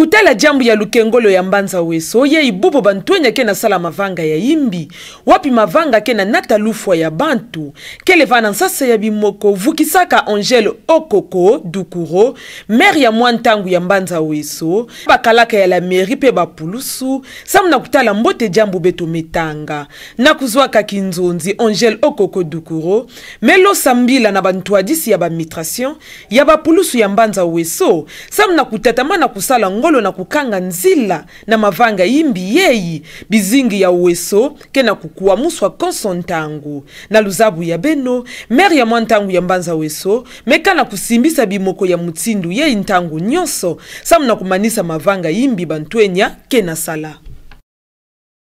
kutala jambo ya lukengolo ya mbanza weso oyei bubo bantwenyi ake na sala mavanga ya yimbi wapi mavanga ake na nata lufwa ya bantu keleva na nsasa ya bimoko vukisaka angele okoko dukuro mere ya mwa ntango ya mbanza weso bakalaka ya la mairie mpe bapulusu samu na kutala mbote jambo betometanga na kuzwaka kinzonzi angele okoko dukuro me losa mbila na bantwadisi ya baadministration ya bapulusu ya mbanza weso samu na kutatama na kusala ngo kolo na kukanga nzila na mavanga yimbi yeyi bizingi ya uweso kena kukuamuswa konso ntangu na luzabu ya beno meri ya mwa ntangu ya mbanza weso mekana kusimbisa bimoko ya mutsindu yeyi ntangu nyonso samu na kumanisa mavanga yimbi bantwenya kena sala